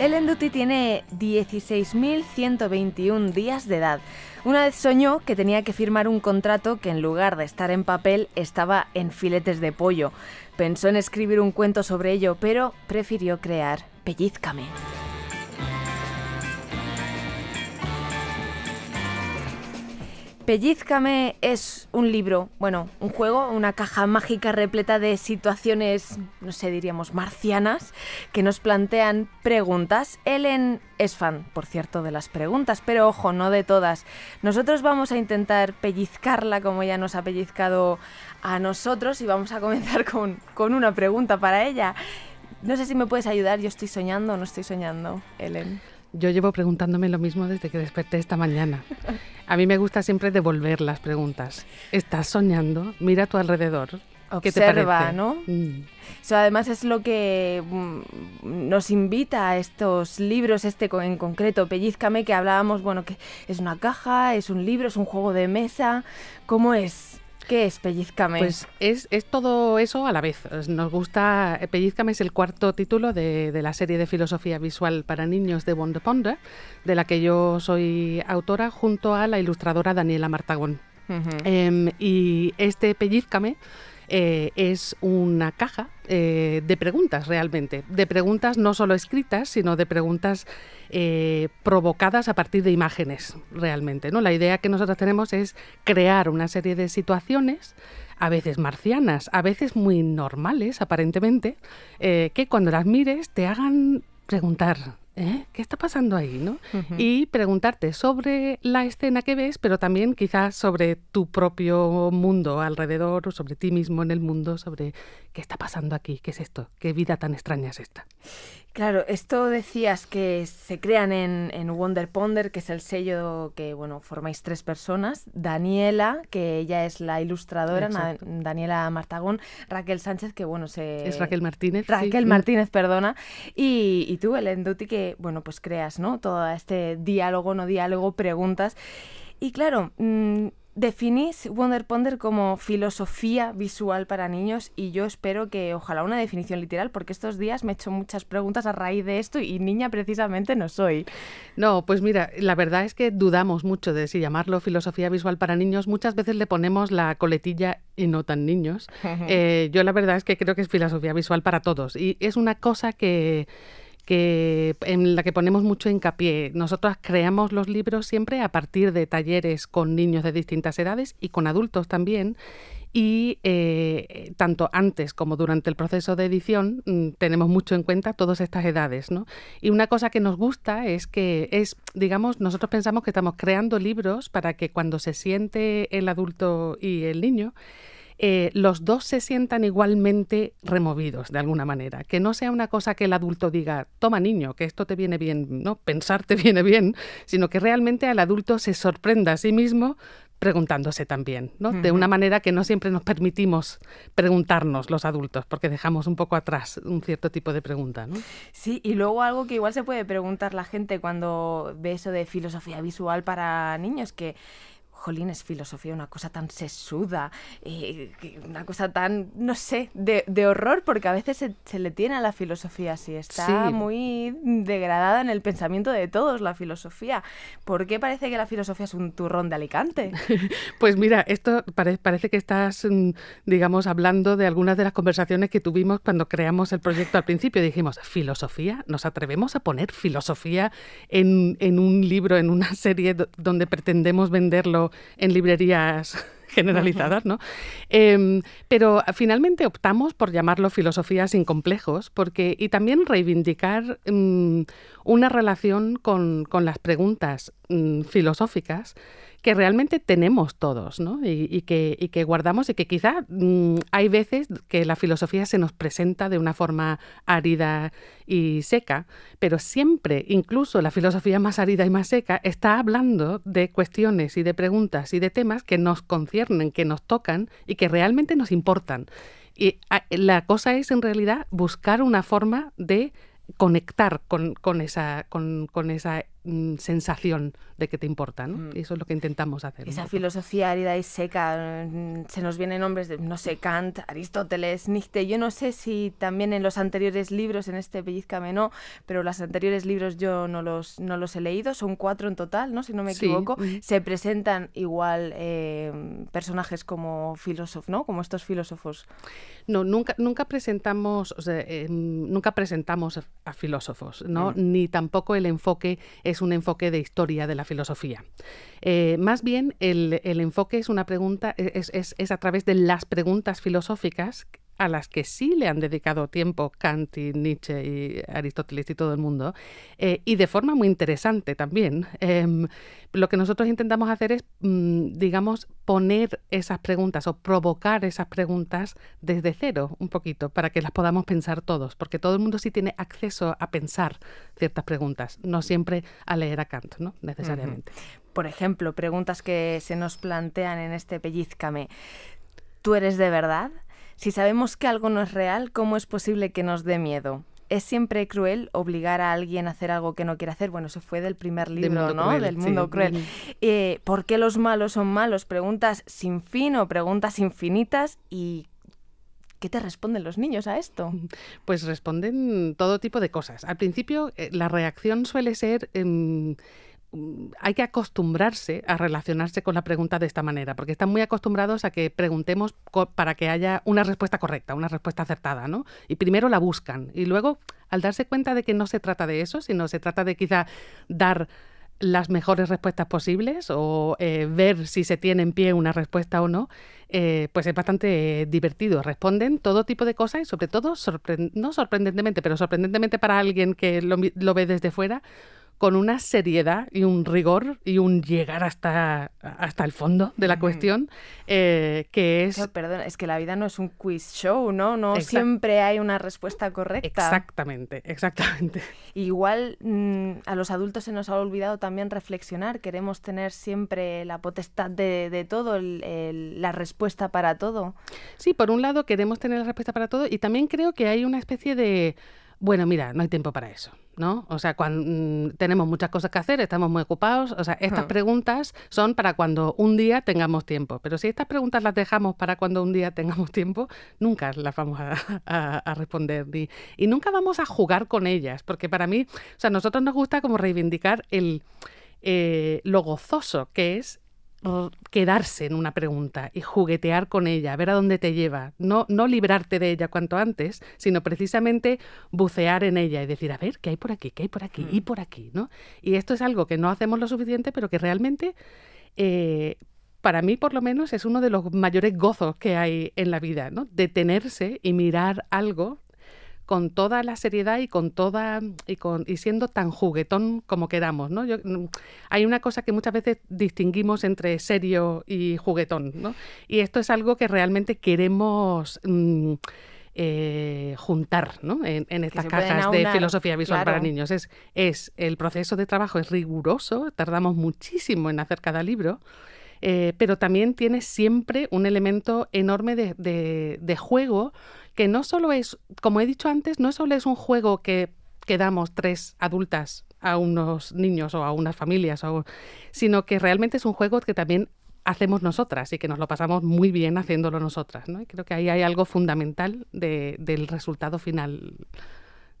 Ellen Duty tiene 16.121 días de edad. Una vez soñó que tenía que firmar un contrato que en lugar de estar en papel estaba en filetes de pollo. Pensó en escribir un cuento sobre ello, pero prefirió crear Pellízcame. Pellizcame es un libro, bueno, un juego, una caja mágica repleta de situaciones, no sé, diríamos marcianas, que nos plantean preguntas. Ellen es fan, por cierto, de las preguntas, pero ojo, no de todas. Nosotros vamos a intentar pellizcarla como ya nos ha pellizcado a nosotros y vamos a comenzar con, con una pregunta para ella. No sé si me puedes ayudar, yo estoy soñando o no estoy soñando, Ellen. Yo llevo preguntándome lo mismo desde que desperté esta mañana. A mí me gusta siempre devolver las preguntas. ¿Estás soñando? Mira a tu alrededor. Observa, ¿no? Mm. además es lo que mm, nos invita a estos libros, este en concreto, Pellízcame, que hablábamos, bueno, que es una caja, es un libro, es un juego de mesa. ¿Cómo es? ¿Qué es Pellizcame? Pues es, todo eso a la vez. Nos gusta. Eh, Pellizcame es el cuarto título de, la serie de filosofía visual para niños de Wonder Ponder, de la que yo soy autora junto a la ilustradora Daniela Martagón. Em, y este Pellizcame eh, es una caja eh, de preguntas realmente, de preguntas no solo escritas, sino de preguntas eh, provocadas a partir de imágenes realmente. ¿no? La idea que nosotros tenemos es crear una serie de situaciones a veces marcianas, a veces muy normales aparentemente, que cuando las mires te hagan preguntar, ¿eh? ¿qué está pasando ahí? ¿no? Y preguntarte sobre la escena que ves, pero también quizás sobre tu propio mundo alrededor, o sobre ti mismo en el mundo, sobre qué está pasando aquí, qué es esto, qué vida tan extraña es esta. Claro, esto decías que se crean en, en, Wonder Ponder, que es el sello que, bueno, formáis tres personas. Daniela, que ella es la ilustradora, Daniela Martagón, Raquel Sánchez, que, bueno, se... Es Raquel Martínez. Raquel mm. Martínez, perdona. Y, tú, el enduti que, bueno, pues creas, ¿no? Todo este diálogo, no diálogo, preguntas. Y claro, mm, Definís Wonder Ponder como filosofía visual para niños y yo espero que ojalá una definición literal, porque estos días me he hecho muchas preguntas a raíz de esto y niña precisamente no soy. No, pues mira, la verdad es que dudamos mucho de si llamarlo filosofía visual para niños. Muchas veces le ponemos la coletilla y no tan niños. Eh, yo la verdad es que creo que es filosofía visual para todos y es una cosa que que, en la que ponemos mucho hincapié. Nosotros creamos los libros siempre a partir de talleres con niños de distintas edades y con adultos también. Y eh, tanto antes como durante el proceso de edición mm, tenemos mucho en cuenta todas estas edades. Y una cosa que nos gusta es que es, digamos, nosotros pensamos que estamos creando libros para que cuando se siente el adulto y el niño, eh, los dos se sientan igualmente removidos de alguna manera. Que no sea una cosa que el adulto diga, toma niño, que esto te viene bien, ¿no? Pensar te viene bien, sino que realmente al adulto se sorprenda a sí mismo preguntándose también, ¿no? De una manera que no siempre nos permitimos preguntarnos los adultos, porque dejamos un poco atrás un cierto tipo de pregunta, Sí, y luego algo que igual se puede preguntar la gente cuando ve eso de filosofía visual para niños, que jolín, es filosofía, una cosa tan sesuda, eh, una cosa tan, no sé, de, horror, porque a veces se, le tiene a la filosofía así, está muy degradada en el pensamiento de todos la filosofía. ¿Por qué parece que la filosofía es un turrón de Alicante? pues mira, esto parece que estás, mm, digamos, hablando de algunas de las conversaciones que tuvimos cuando creamos el proyecto al principio. Dijimos, filosofía, nos atrevemos a poner filosofía en un libro, en una serie donde pretendemos venderlo en librerías generalizadas, ¿no? Em, pero finalmente optamos por llamarlo filosofía sin complejos porque, y también reivindicar mm, una relación con, las preguntas mm, filosóficas que realmente tenemos todos ¿no? y, que, que, guardamos y que quizá mm, hay veces que la filosofía se nos presenta de una forma árida y seca, pero siempre, incluso la filosofía más árida y más seca, está hablando de cuestiones y de preguntas y de temas que nos conciernen en que nos tocan y que realmente nos importan. Y ah, la cosa es, en realidad, buscar una forma de conectar con, esa, con, con esa Mm, sensación de que te importa, Y mm. eso es lo que intentamos hacer. Esa filosofía árida y seca, mm, se nos vienen nombres de, no sé, Kant, Aristóteles, Nietzsche, yo no sé si también en los anteriores libros, en este Pellizcame no, pero los anteriores libros yo no los, los he leído, son cuatro en total, ¿no? Si no me equivoco, se presentan igual eh, personajes como filósofos, ¿no? Como estos filósofos. No, nunca, nunca presentamos, em, nunca presentamos a filósofos, ¿no? Ni tampoco el enfoque es un enfoque de historia de la filosofía. Eh, más bien, el, enfoque es una pregunta, es, es, a través de las preguntas filosóficas a las que sí le han dedicado tiempo Kant y Nietzsche y Aristóteles y todo el mundo, eh, y de forma muy interesante también. Em, lo que nosotros intentamos hacer es, mm, digamos, poner esas preguntas o provocar esas preguntas desde cero un poquito, para que las podamos pensar todos, porque todo el mundo sí tiene acceso a pensar ciertas preguntas, no siempre a leer a Kant, ¿no? Necesariamente. Por ejemplo, preguntas que se nos plantean en este pellizcame. ¿Tú eres de verdad? Si sabemos que algo no es real, ¿cómo es posible que nos dé miedo? es siempre cruel obligar a alguien a hacer algo que no quiere hacer. Bueno, se fue del primer libro, ¿no? del mundo cruel. Eh, ¿Por qué los malos son malos? Preguntas sin fin o preguntas infinitas y ¿Qué te responden los niños a esto? Pues responden todo tipo de cosas. Al principio eh, la reacción suele ser em, Mm, hay que acostumbrarse a relacionarse con la pregunta de esta manera, porque están muy acostumbrados a que preguntemos para que haya una respuesta correcta, una respuesta acertada, ¿no? Y primero la buscan y luego, al darse cuenta de que no se trata de eso, sino se trata de quizá dar las mejores respuestas posibles o eh, ver si se tiene en pie una respuesta o no, eh, pues es bastante divertido. Responden todo tipo de cosas y sobre todo, no sorprendentemente, pero sorprendentemente para alguien que lo ve desde fuera, con una seriedad y un rigor y un llegar hasta, hasta el fondo de la cuestión eh, que es... perdón, es que la vida no es un quiz show, ¿no? No siempre hay una respuesta correcta. Exactamente, exactamente. Igual mm, a los adultos se nos ha olvidado también reflexionar, queremos tener siempre la potestad de, todo, la respuesta para todo. Sí, por un lado queremos tener la respuesta para todo y también creo que hay una especie de, bueno, mira, no hay tiempo para eso. ¿no? O sea, cuando, mm, tenemos muchas cosas que hacer, estamos muy ocupados. O sea, estas preguntas son para cuando un día tengamos tiempo. Pero si estas preguntas las dejamos para cuando un día tengamos tiempo, nunca las vamos a, responder y nunca vamos a jugar con ellas. Porque para mí, o sea, a nosotros nos gusta como reivindicar el... Eh, lo gozoso que es quedarse en una pregunta y juguetear con ella, ver a dónde te lleva, no, no librarte de ella cuanto antes, sino precisamente bucear en ella y decir, a ver, ¿qué hay por aquí? ¿Qué hay por aquí? Y mm. por aquí, ¿no? Y esto es algo que no hacemos lo suficiente, pero que realmente, eh, para mí por lo menos, es uno de los mayores gozos que hay en la vida, ¿no? Detenerse y mirar algo con toda la seriedad y con toda y, siendo tan juguetón como queramos, ¿no? Mm, hay una cosa que muchas veces distinguimos entre serio y juguetón, Y esto es algo que realmente queremos mm, eh, juntar en, estas cajas de filosofía visual para niños. Es, es, el proceso de trabajo es riguroso, tardamos muchísimo en hacer cada libro, eh, pero también tiene siempre un elemento enorme de, de juego que no solo es, como he dicho antes, no solo es un juego que, quedamos damos tres adultas a unos niños o a unas familias, sino que realmente es un juego que también hacemos nosotras y que nos lo pasamos muy bien haciéndolo nosotras. ¿no? creo que ahí hay algo fundamental del resultado final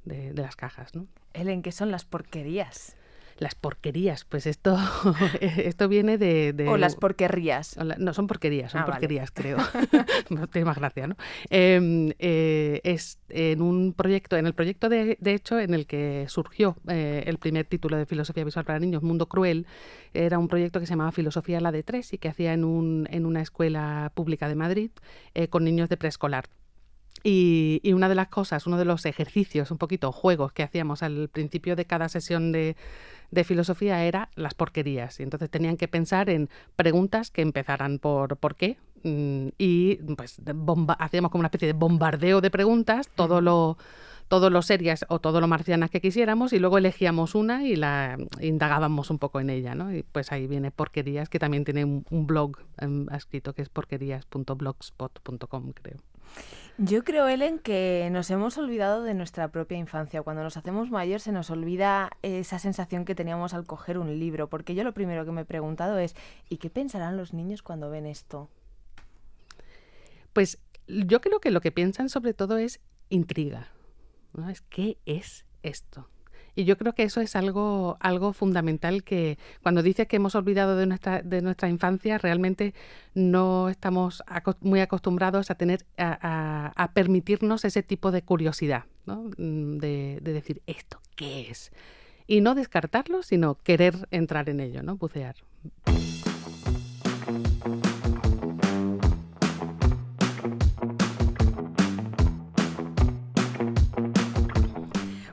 de, las cajas. ¿no? Ellen, ¿qué son las porquerías? las porquerías, pues esto, esto viene de, O las porquerías. no, son porquerías, son ah, porquerías, creo. no tiene más gracia, ¿no? Em, eh, es en un proyecto, en el proyecto de, de hecho en el que surgió eh, el primer título de Filosofía Visual para Niños, Mundo Cruel, era un proyecto que se llamaba Filosofía la de tres y que hacía en, un, en una escuela pública de Madrid eh, con niños de preescolar. Y, una de las cosas, uno de los ejercicios, un poquito juegos que hacíamos al principio de cada sesión de, filosofía era las porquerías. Y entonces tenían que pensar en preguntas que empezaran por por qué. Mm, y pues hacíamos como una especie de bombardeo de preguntas, todo lo serias o todo lo marcianas que quisiéramos y luego elegíamos una y la indagábamos un poco en ella, ¿no? Y pues ahí viene Porquerías, que también tiene un, blog em, ha escrito que es porquerías.blogspot.com, creo. Yo creo, Ellen, que nos hemos olvidado de nuestra propia infancia. Cuando nos hacemos mayor se nos olvida esa sensación que teníamos al coger un libro, porque yo lo primero que me he preguntado es, ¿y qué pensarán los niños cuando ven esto? Pues yo creo que lo que piensan sobre todo es intriga. ¿no? Es, ¿Qué es esto? Y yo creo que eso es algo, algo fundamental que cuando dices que hemos olvidado de nuestra, de nuestra infancia, realmente no estamos muy acostumbrados a tener, a, permitirnos ese tipo de curiosidad, ¿no? Mm, de, de, decir, ¿esto qué es? Y no descartarlo, sino querer entrar en ello, ¿no? Bucear.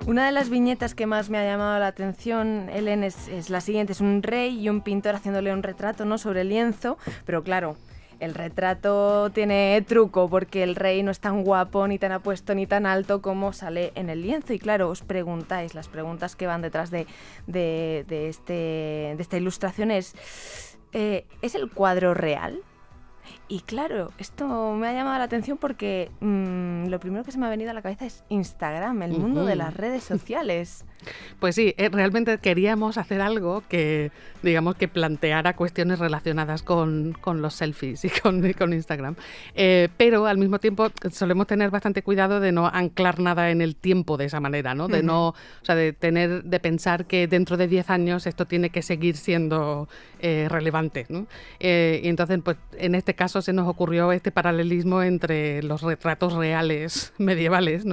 Una de las viñetas que más me ha llamado la atención, Ellen, es, la siguiente. Es un rey y un pintor haciéndole un retrato ¿no? sobre el lienzo, pero claro, el retrato tiene truco porque el rey no es tan guapo, ni tan apuesto, ni tan alto como sale en el lienzo. Y claro, os preguntáis, las preguntas que van detrás de, este, de esta ilustración es, eh, ¿es el cuadro real? Y claro, esto me ha llamado la atención porque mm, lo primero que se me ha venido a la cabeza es Instagram, el mundo de las redes sociales. Pues sí, eh, realmente queríamos hacer algo que, digamos, que planteara cuestiones relacionadas con, con los selfies y con, Instagram. Eh, pero al mismo tiempo solemos tener bastante cuidado de no anclar nada en el tiempo de esa manera, ¿no? De no, o sea, de tener, de pensar que dentro de 10 años esto tiene que seguir siendo eh, relevante, ¿no? y entonces, pues en este caso se nos ocurrió este paralelismo entre los retratos reales medievales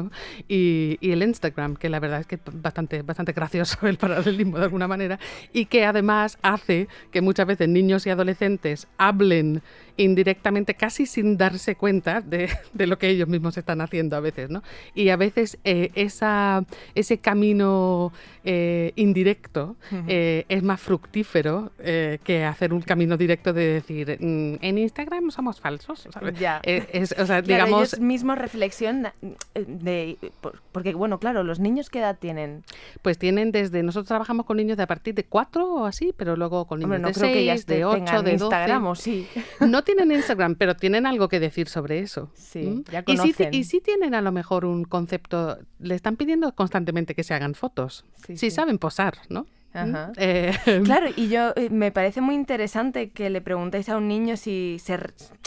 y, el Instagram, que la verdad es que bastante, bastante gracioso el paralelismo de alguna manera, y que además hace que muchas veces niños y adolescentes hablen indirectamente, casi sin darse cuenta de, lo que ellos mismos están haciendo a veces, ¿no? Y a veces eh, ese camino eh, indirecto eh, es más fructífero que hacer un camino directo de decir, mm, en Instagram somos falsos, Ya. Es, o sea, digamos... Ellos mismos reflexión de... Porque, bueno, claro, los niños, ¿qué edad tienen? Pues tienen desde... Nosotros trabajamos con niños de a partir de cuatro o así, pero luego con niños Hombre, no de 6, de 8, de Instagram, sí no tienen Instagram, pero tienen algo que decir sobre eso. Sí, Y, si, tienen a lo mejor un concepto, le están pidiendo constantemente que se hagan fotos. Sí, si saben posar, ¿no? Ajá. Eh, claro, y yo eh, me parece muy interesante que le preguntéis a un niño si se,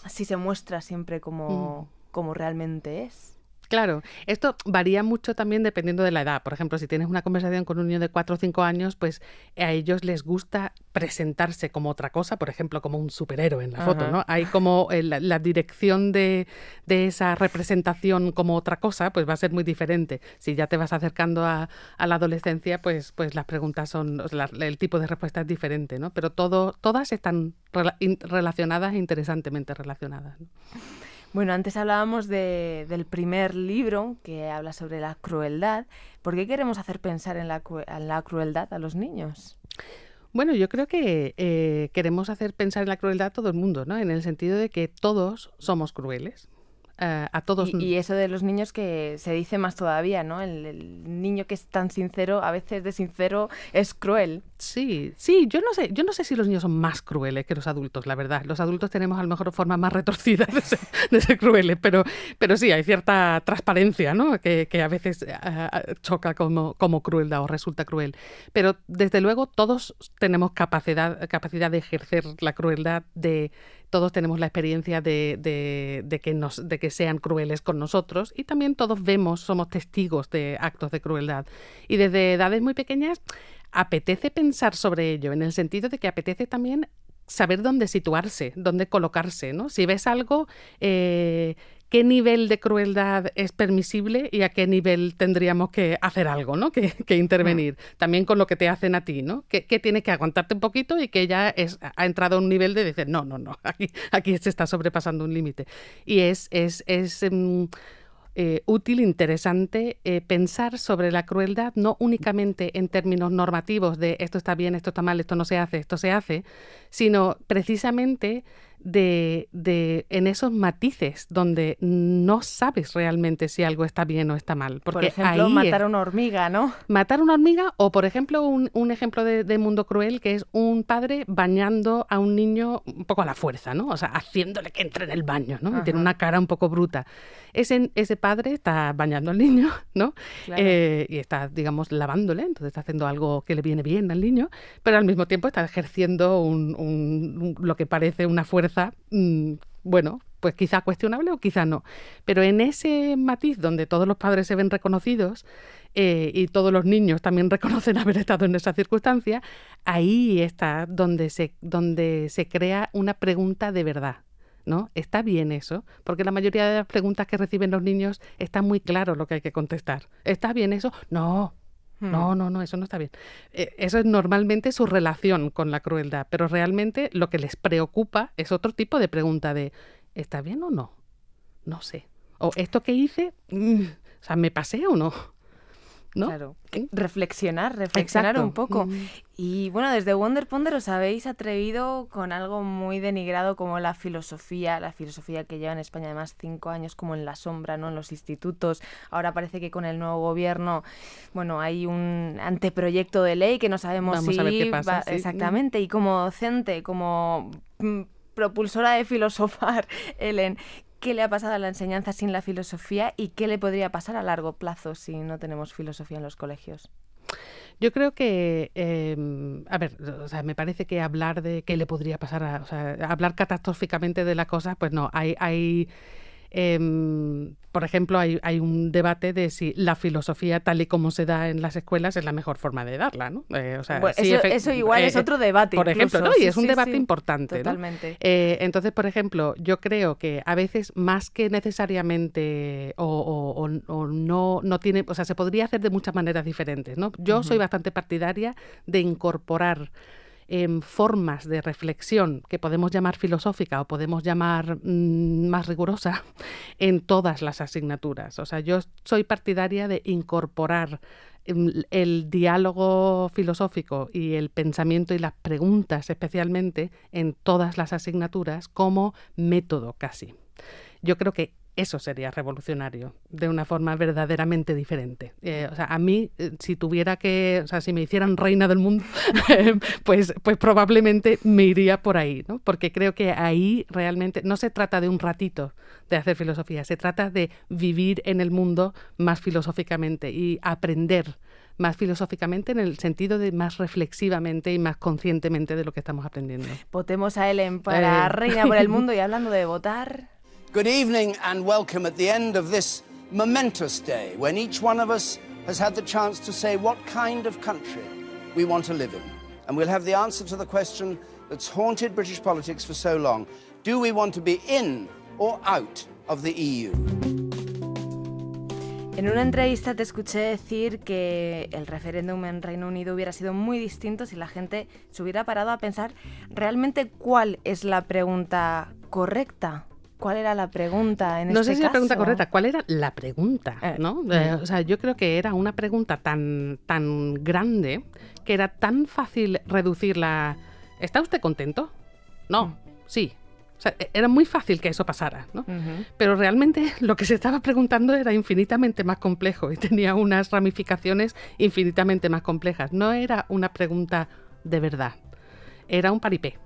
si se muestra siempre como, mm. como realmente es. Claro, esto varía mucho también dependiendo de la edad. Por ejemplo, si tienes una conversación con un niño de 4 o 5 años, pues a ellos les gusta presentarse como otra cosa, por ejemplo, como un superhéroe en la foto, ¿no? Hay como la, dirección de, esa representación como otra cosa, pues va a ser muy diferente. Si ya te vas acercando a, la adolescencia, pues, pues las preguntas son, el tipo de respuesta es diferente, ¿no? Pero todo, todas están relacionadas e interesantemente relacionadas. ¿no? Bueno, antes hablábamos del primer libro que habla sobre la crueldad. ¿Por qué queremos hacer pensar en la, crueldad a los niños? Bueno, yo creo que eh, queremos hacer pensar en la crueldad a todo el mundo, ¿no? En el sentido de que todos somos crueles, eh, todos. Y, eso de los niños que se dice más todavía, ¿no? El, niño que es tan sincero, a veces de sincero, es cruel. Sí, sí, yo no sé, yo no sé si los niños son más crueles que los adultos, la verdad. Los adultos tenemos a lo mejor formas más retorcidas de ser, crueles, pero, pero sí, hay cierta transparencia, ¿no? Que, a veces eh, choca como, como crueldad o resulta cruel. Pero desde luego todos tenemos capacidad, capacidad de ejercer la crueldad de todos tenemos la experiencia de, que nos, sean crueles con nosotros y también todos vemos, somos testigos de actos de crueldad. Y desde edades muy pequeñas apetece pensar sobre ello, en el sentido de que apetece también saber dónde situarse, dónde colocarse, ¿no? Si ves algo eh, qué nivel de crueldad es permisible y a qué nivel tendríamos que hacer algo, ¿no? Que, intervenir. También con lo que te hacen a ti, ¿no? Que, que, tienes que aguantarte un poquito y que ya ha entrado a un nivel de decir, no, no, no, aquí, aquí se está sobrepasando un límite. Y es, es, em, eh, útil, interesante eh, pensar sobre la crueldad no únicamente en términos normativos de esto está bien, esto está mal, esto no se hace, esto se hace, sino precisamente de, de, en esos matices donde no sabes realmente si algo está bien o está mal. Porque por ejemplo, matar a una hormiga, ¿no? Matar a una hormiga o, por ejemplo, un, un ejemplo de, mundo cruel que es un padre bañando a un niño un poco a la fuerza, ¿no? O sea, haciéndole que entre en el baño, ¿no? Y tiene una cara un poco bruta. Ese, ese padre está bañando al niño, ¿no? Eh, y está, digamos, lavándole, entonces está haciendo algo que le viene bien al niño, pero al mismo tiempo está ejerciendo un, un, lo que parece una fuerza Mm, bueno, pues quizá cuestionable o quizá no. Pero en ese matiz donde todos los padres se ven reconocidos eh, y todos los niños también reconocen haber estado en esa circunstancia, ahí está donde se, donde se crea una pregunta de verdad. ¿No? Está bien eso, porque la mayoría de las preguntas que reciben los niños está muy claro lo que hay que contestar. ¿Está bien eso? No, Hmm. No, no, no, eso no está bien. Eh, eso es normalmente su relación con la crueldad, pero realmente lo que les preocupa es otro tipo de pregunta de ¿está bien o no? No sé. O esto que hice, mm, o sea, ¿me pasé o no? Claro. Reflexionar, reflexionar un poco. Mm. Y bueno, desde Wonder Ponder os habéis atrevido con algo muy denigrado como la filosofía, la filosofía que lleva en España además cinco años como en la sombra, ¿no? En los institutos. Ahora parece que con el nuevo gobierno, bueno, hay un anteproyecto de ley que no sabemos Vamos a ver qué pasa, exactamente. Y como docente, como mm, propulsora de filosofar, Ellen, qué le ha pasado a la enseñanza sin la filosofía y qué le podría pasar a largo plazo si no tenemos filosofía en los colegios. Yo creo que, em, a ver, me parece que hablar de qué le podría pasar, hablar catastróficamente de la cosa, pues no, hay, hay Em, por ejemplo, hay, un debate de si la filosofía tal y como se da en las escuelas es la mejor forma de darla, ¿no? Eh, eso, igual es eh, otro debate. Por ejemplo, es un debate importante. Totalmente. Eh, entonces, por ejemplo, yo creo que a veces más que necesariamente o, no, no tiene, o sea, se podría hacer de muchas maneras diferentes, ¿no? Yo soy bastante partidaria de incorporar en em, formas de reflexión que podemos llamar filosófica o podemos llamar mm, más rigurosa en todas las asignaturas. O sea, yo soy partidaria de incorporar em, el diálogo filosófico y el pensamiento y las preguntas especialmente en todas las asignaturas como método casi. Yo creo que eso sería revolucionario, de una forma verdaderamente diferente. Eh, o sea, a mí, eh, si tuviera que, o sea, si me hicieran reina del mundo, pues, pues probablemente me iría por ahí, ¿no? Porque creo que ahí realmente no se trata de un ratito de hacer filosofía, se trata de vivir en el mundo más filosóficamente y aprender más filosóficamente en el sentido de más reflexivamente y más conscientemente de lo que estamos aprendiendo. Votemos a Ellen para eh. reina por el mundo y hablando de votar. Good evening and welcome at the end of this momentous day when each one of us has had the chance to say what kind of country we want to live in. And we'll have the answer to the question that's haunted British politics for so long. Do we want to be in or out of the EU? En una entrevista te escuché decir que el referéndum en Reino Unido hubiera sido muy distinto si la gente se hubiera parado a pensar realmente cuál es la pregunta correcta ¿Cuál era la pregunta en no No sé este si es la pregunta correcta, ¿cuál era la pregunta? Eh. Eh, o sea, yo creo que era una pregunta tan, tan grande que era tan fácil reducirla. ¿Está usted contento? No, mm. sí. E, era muy fácil que eso pasara, Pero realmente lo que se estaba preguntando era infinitamente más complejo y tenía unas ramificaciones infinitamente más complejas. No era una pregunta de verdad, era un paripé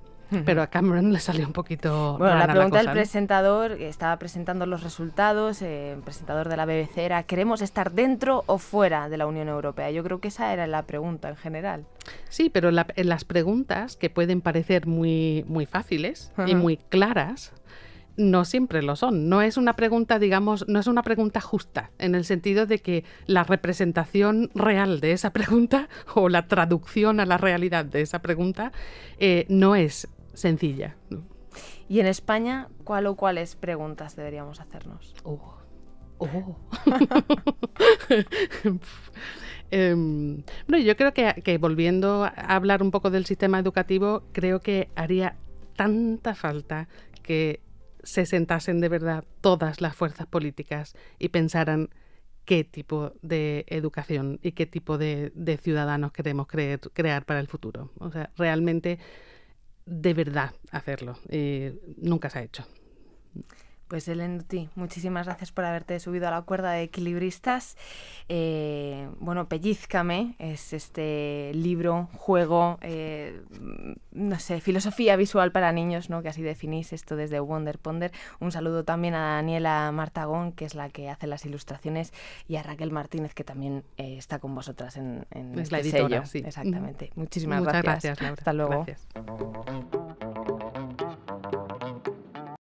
pero a Cameron le salió un poquito. Bueno, la pregunta del presentador, que eh, estaba presentando los resultados, eh, el presentador de la BBC era: ¿queremos estar dentro o fuera de la Unión Europea? Yo creo que esa era la pregunta en general. Sí, pero eh, las preguntas que pueden parecer muy, muy fáciles y muy claras, no siempre lo son. No es una pregunta, digamos, no es una pregunta justa, en el sentido de que la representación real de esa pregunta o la traducción a la realidad de esa pregunta no es sencilla. ¿Y en España cuál o cuáles preguntas deberíamos hacernos? Oh. oh. Em, bueno, yo creo que, volviendo a hablar un poco del sistema educativo, creo que haría tanta falta que se sentasen de verdad todas las fuerzas políticas y pensaran qué tipo de educación y qué tipo de, ciudadanos queremos crear para el futuro. O sea, realmente de verdad hacerlo. Eh, nunca se ha hecho. Pues Elenduti, muchísimas gracias por haberte subido a la cuerda de equilibristas. Eh, bueno, Pellizcame es este libro, juego, eh, no sé, filosofía visual para niños, ¿no? Que así definís esto desde Wonder Ponder. Un saludo también a Daniela Martagón, que es la que hace las ilustraciones, y a Raquel Martínez, que también eh, está con vosotras en, en es la este Sí. Exactamente. Muchísimas gracias. Laura. Hasta luego.